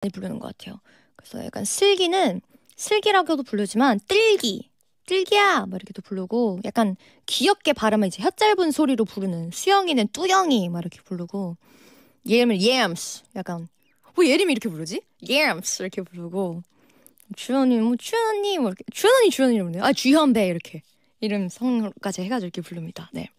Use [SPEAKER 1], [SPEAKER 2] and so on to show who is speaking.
[SPEAKER 1] 많이 부르는 것 같아요. 그래서 약간 슬기는 슬기라고도 부르지만 뜰기, 뜰기야 막 뭐 이렇게도 부르고 약간 귀엽게 발음을 이제 혀 짧은 소리로 부르는 수영이는 뚜영이 막 이렇게 부르고 예림을 예암스 약간 왜 예림이 이렇게 부르지? 예암스 이렇게 부르고 주현이 뭐 주현이 뭐 이렇게 주현이 주현이 이러면 돼요. 아 주현배 이렇게 이름 성까지 해가지고 이렇게 부릅니다. 네.